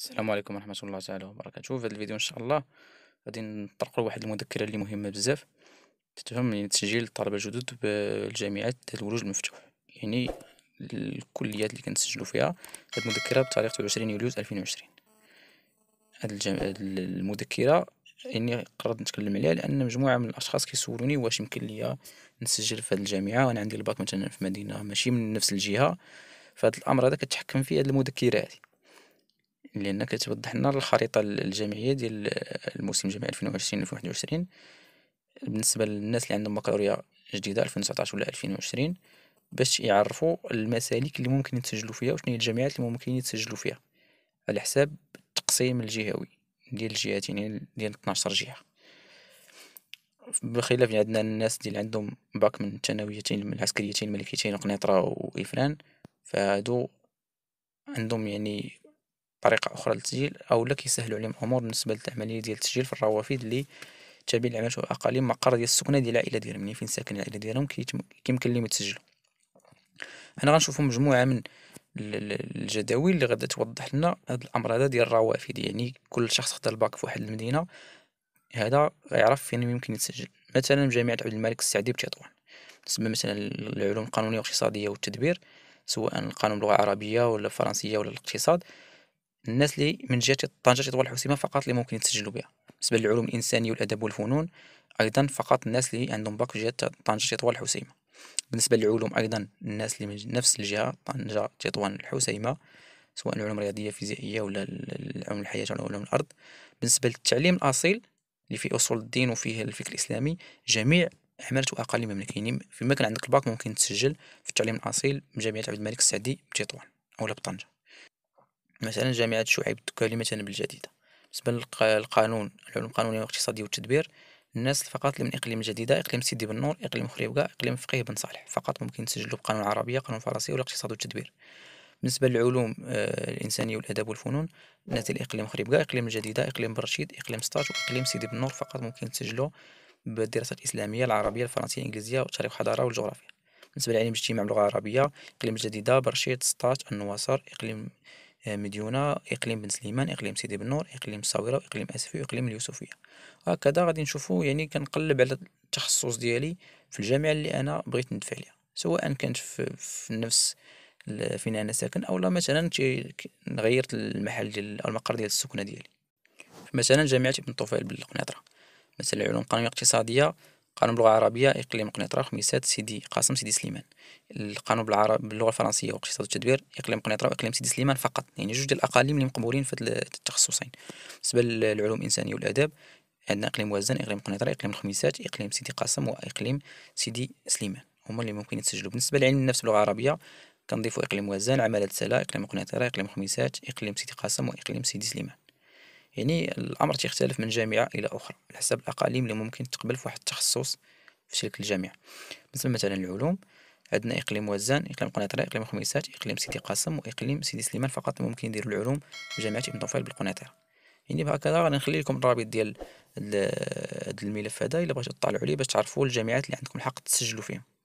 السلام عليكم ورحمة الله تعالى وبركاته في هذا الفيديو إن شاء الله غادي نطرق واحد المذكرة اللي مهمة بزاف تتهم من تسجيل الطلبة الجدد بالجامعات ذات الولوج المفتوح يعني الكليات اللي كنسجلوا فيها هاد المذكرة بتاريخ 20 يوليوز 2020 هاد الجم... المذكرة يعني قررت نتكلم عليها لأن مجموعة من الأشخاص كيسولوني واش يمكن ليا نسجل في هاد الجامعة وأنا عندي الباك مثلا في مدينة ماشي من نفس الجهة فهاد الأمر هذا كتحكم فيه هاد المذكرة هذه لأنها كتوضح لنا الخريطة الجامعية ديال الموسم الجامعي ألفين وعشرين ألفين وعشرين بالنسبة للناس اللي عندهم بكالوريا جديدة ألفين ولا ألفين وعشرين باش يعرفوا المسالك اللي ممكن يتسجلوا فيها وشنو هي الجامعات اللي ممكن يتسجلوا فيها على حساب التقسيم الجهوي ديال الجهتين يعني ديال 12 جهة بخلاف عندنا الناس ديال عندهم باك من الثانويتين العسكريتين الملكيتين وقنيطرة وإفران فهادو عندهم يعني طريقه اخرى للتسجيل او لك يسهلوا عليهم الامور بالنسبه للعمليه ديال التسجيل في الروافد اللي تابع لعملته اقاليم مقر ديال السكنه ديال العائله ديالهم يعني فين ساكن العائله ديالهم كيمكن لهم يتسجلوا هنا غنشوفوا مجموعه من الجداول اللي غادا توضح لنا هذا الامر هذا ديال الروافد يعني كل شخص خدا الباك في واحد المدينه هذا غيعرف فين يمكن يتسجل مثلا جامعه عبد الملك السعدي بتطوان بالنسبه مثلا للعلوم القانونيه والاقتصاديه والتدبير سواء القانون اللغه العربيه ولا الفرنسيه ولا الاقتصاد الناس اللي من جهه طنجه تطوى الحسيمه فقط اللي ممكن يتسجلوا بها بالنسبه للعلوم الانسانيه والادب والفنون ايضا فقط الناس اللي عندهم باك جهه طنجه تطوان الحسيمه بالنسبه للعلوم ايضا الناس اللي من نفس الجهه طنجه تطوان الحسيمه سواء العلوم الرياضيه الفيزيائيه ولا علوم الحياه ولا علوم الارض بالنسبه للتعليم الاصيل اللي فيه اصول الدين وفيه الفكر الاسلامي جميع عملت واقل مملكة يعني فيما كان عندك الباك ممكن تسجل في التعليم الاصيل بجامعه عبد الملك السعدي بتطوان او بطنجه مثلا جامعة شعيب الدكالي مثلا بالجديدة بالنسبة للقانون العلوم القانونية والاقتصادية والتدبير الناس فقط اللي من إقليم جديدة إقليم سيدي بن نور إقليم خريبكا إقليم فقيه بن صالح فقط ممكن تسجلوا بقانون العربية قانون فرنسية والاقتصاد والتدبير بالنسبة للعلوم آه الإنسانية والآداب والفنون الناس اللي اقليم خريبكا إقليم الجديدة إقليم برشيد إقليم سطاج وإقليم سيدي بن نور فقط ممكن تسجلوا بالدراسات الإسلامية العربية الفرنسية الإنجليزية وتاريخ والحضارة والجغرافيا بالنسبة للعلم الاجتماع باللغه العربية إقليم الجديدة برشيد سطاج النواصر إقليم آه، مديونة إقليم بن سليمان إقليم سيدي بن نور إقليم الصاويرة وإقليم أسفي وإقليم اليوسفية هكذا غادي نشوفو يعني كنقلب على التخصص ديالي في الجامعة اللي أنا بغيت ندفع ليها سواء كانت في, في نفس فين أنا ساكن أولا مثلا غيرت المحل ديال أو المقر ديال السكنة ديالي مثلا جامعة ابن طفيل بالقنيطرة مثلا علوم قانونية اقتصادية قانون باللغة العربية إقليم قنيطرة خميسات سيدي قاسم سيدي سليمان القانون بالعرب باللغة الفرنسية واقتصاد التدوير إقليم قنيطرة وإقليم سيدي سليمان فقط يعني جوج ديال الأقاليم اللي مقبولين في التخصصين بالنسبة للعلوم الإنسانية والآداب عندنا إقليم وزن إقليم قنيطرة إقليم الخميسات إقليم سيدي قاسم وإقليم سيدي سليمان هما اللي ممكن يتسجلوا بالنسبة لعلم النفس باللغة العربية كنضيفوا إقليم وزان عمالة سلا إقليم قنيطرة إقليم خميسات إقليم سيدي قاسم وإقليم سيدي سليمان يعني الأمر تختلف من جامعة إلى أخرى على حسب الأقاليم اللي ممكن تقبل في واحد التخصص في تلك الجامعة مثل مثلا العلوم عندنا إقليم وزان إقليم قنيطرة إقليم خميسات إقليم سيدي قاسم وإقليم سيدي سليمان فقط ممكن يديروا العلوم في جامعة ابن طفيل بالقنيطرة يعني بهكذا غادي نخلي لكم الرابط ديال هذا الملف هذا الا بغيتو تطلعوا عليه باش تعرفوا الجامعات اللي عندكم الحق تسجلوا فيهم